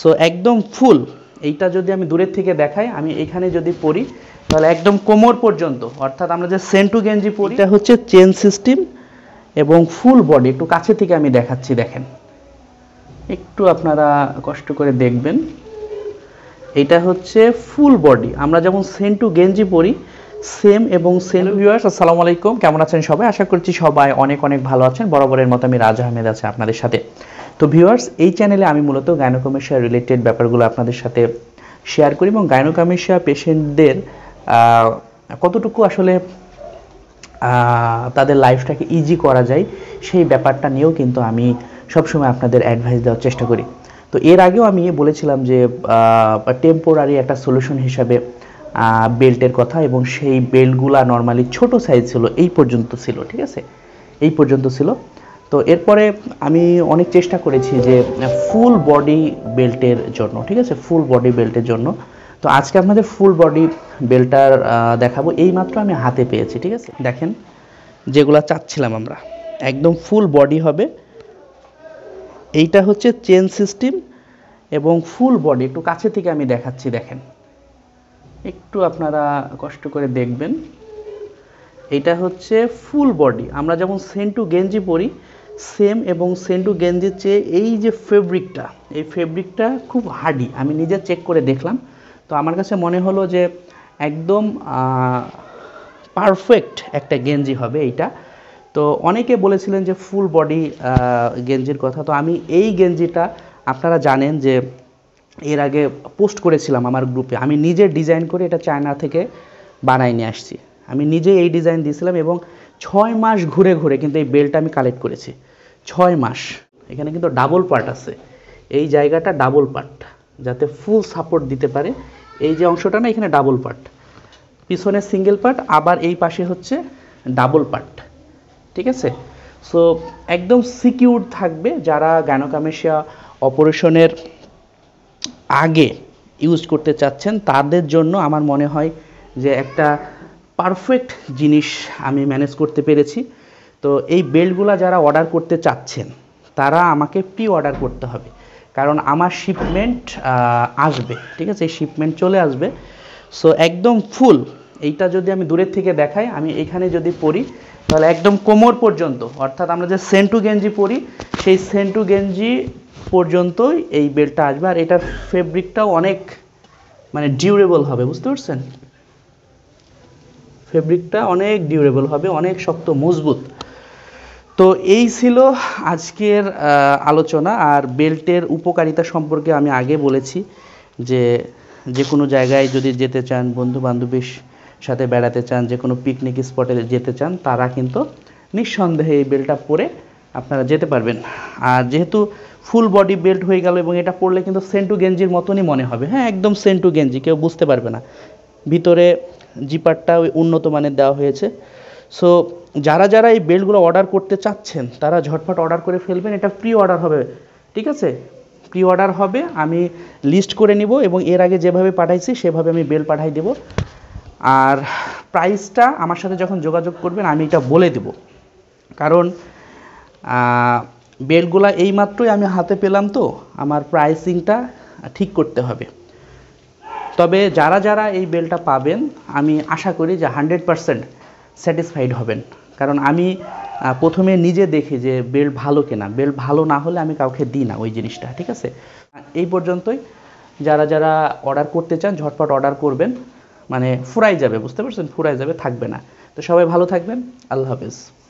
so একদম ফুল এইটা যদি আমি দূরের থেকে দেখাই আমি এখানে যদি পড়ি তাহলে একদম কোমর পর্যন্ত অর্থাৎ আমরা যে সেন্টু গেঞ্জি পরি এটা হচ্ছে চেন সিস্টেম এবং ফুল বডি একটু কাছে থেকে আমি দেখাচ্ছি দেখেন একটু আপনারা কষ্ট করে দেখবেন এটা হচ্ছে ফুল বডি আমরা যেমন সেন্টু গেঞ্জি পরি সেম এবং সেম ভিউয়ার্স আসসালামু আলাইকুম কেমন আছেন সবাই আশা করছি সবাই অনেক অনেক ভালো আছেন বরাবরের মতো আমি রাজা আহমেদ আছে আপনাদের সাথে তো ভিউয়ার্স এই চ্যানেলে আমি মূলত গায়নোকমেশিয়া রিলেটেড ব্যাপারগুলো আপনাদের সাথে শেয়ার করি এবং গায়নোকমেশিয়া পেশেন্টদের কতটুকু আসলে তাদের লাইফটাকে ইজি করা যায় সেই ব্যাপারটা নিয়েও কিন্তু আমি সবসময় আপনাদের অ্যাডভাইস দেওয়ার চেষ্টা করি তো এর আগেও আমি বলেছিলাম যে টেম্পোরারি একটা সলিউশন হিসাবে বেল্টের কথা এবং সেই বেল্টগুলা নর্মালি ছোট সাইজ ছিল এই পর্যন্ত ছিল ঠিক আছে এই পর্যন্ত ছিল তো এরপরে আমি অনেক চেষ্টা করেছি যে ফুল বডি বেল্টের জন্য ঠিক আছে ফুল বডি বেল্টের জন্য তো আজকে আপনাদের ফুল বডি বেল্টার দেখাবো এই মাত্র আমি হাতে পেয়েছি ঠিক আছে দেখেন যেগুলো চাচ্ছিলাম আমরা একদম ফুল বডি হবে এইটা হচ্ছে চেন সিস্টেম এবং ফুল বডি একটু কাছে থেকে আমি দেখাচ্ছি দেখেন একটু আপনারা কষ্ট করে দেখবেন এটা হচ্ছে ফুল বডি আমরা যেমন সেন্টু গেঞ্জি পরি সেম এবং সেন্টু গেঞ্জির চেয়ে এই যে ফেব্রিকটা এই ফেব্রিকটা খুব হার্ডি আমি নিজে চেক করে দেখলাম তো আমার কাছে মনে হলো যে একদম পারফেক্ট একটা গেঞ্জি হবে এইটা তো অনেকে বলেছিলেন যে ফুল বডি গেঞ্জির কথা তো আমি এই গেঞ্জিটা আপনারা জানেন যে এর আগে পোস্ট করেছিলাম আমার গ্রুপে আমি নিজে ডিজাইন করে এটা চায়না থেকে বানাই নিয়ে আসছি আমি নিজে এই ডিজাইন দিয়েছিলাম এবং ছয় মাস ঘুরে ঘুরে কিন্তু এই বেল্টটা আমি কালেক্ট করেছি ছয় মাস এখানে কিন্তু ডাবল পার্ট আছে এই জায়গাটা ডাবল পার্ট যাতে ফুল সাপোর্ট দিতে পারে এই যে অংশটা না এখানে ডাবল পার্ট পিছনে সিঙ্গেল পার্ট আবার এই পাশে হচ্ছে ডাবল পার্ট ঠিক আছে সো একদম সিকিউর থাকবে যারা গ্যানোকামেশিয়া অপারেশনের আগে ইউজ করতে চাচ্ছেন তাদের জন্য আমার মনে হয় যে একটা পারফেক্ট জিনিস আমি ম্যানেজ করতে পেরেছি তো এই বেল্টগুলো যারা অর্ডার করতে চাচ্ছেন তারা আমাকে প্রি অর্ডার করতে হবে কারণ আমার শিপমেন্ট আসবে ঠিক আছে এই শিপমেন্ট চলে আসবে সো একদম ফুল এইটা যদি আমি দূরের থেকে দেখাই আমি এখানে যদি পড়ি তাহলে একদম কোমর পর্যন্ত অর্থাৎ আমরা যে সেন্টু গেঞ্জি পরি সেই সেন্টু গেঞ্জি পর্যন্তই এই বেল্টটা আসবে আর এটার ফেব্রিকটাও অনেক মানে ডিউরেবল হবে বুঝতে পারছেন ফেব্রিকটা অনেক ডিউরেবল হবে অনেক শক্ত মজবুত তো এই ছিল আজকের আলোচনা আর বেল্টের উপকারিতা সম্পর্কে আমি আগে বলেছি যে যে কোনো জায়গায় যদি যেতে চান বন্ধু বান্ধবীর সাথে বেড়াতে চান যে কোনো পিকনিক স্পটে যেতে চান তারা কিন্তু নিঃসন্দেহে এই বেল্টটা পরে আপনারা যেতে পারবেন আর যেহেতু ফুল বডি বেল্ট হয়ে গেল এবং এটা পরলে কিন্তু সেন্টু গেঞ্জির মতনই মনে হবে হ্যাঁ একদম সেন্টু গেঞ্জি কেউ বুঝতে পারবে না ভিতরে জিপারটা ওই উন্নত মানের দেওয়া হয়েছে সো যারা যারা এই বেল্টগুলো অর্ডার করতে চাচ্ছেন তারা ঝটপট অর্ডার করে ফেলবেন এটা প্রি অর্ডার হবে ঠিক আছে প্রি অর্ডার হবে আমি লিস্ট করে নিব এবং এর আগে যেভাবে পাঠাইছি সেভাবে আমি বেল পাঠাই দেব আর প্রাইসটা আমার সাথে যখন যোগাযোগ করবেন আমি এটা বলে দেব কারণ বেলগুলা এইমাত্রই আমি হাতে পেলাম তো আমার প্রাইসিংটা ঠিক করতে হবে তবে যারা যারা এই বেলটা পাবেন আমি আশা করি যে হান্ড্রেড পারসেন্ট স্যাটিসফাইড হবেন কারণ আমি প্রথমে নিজে দেখি যে বেল ভালো কিনা বেল ভালো না হলে আমি কাউকে দিই না ওই জিনিসটা ঠিক আছে এই পর্যন্তই যারা যারা অর্ডার করতে চান ঝটপট অর্ডার করবেন মানে ফুরাই যাবে বুঝতে পারছেন ফুরাই যাবে থাকবে না তো সবাই ভালো থাকবেন আল্লাহ হাফেজ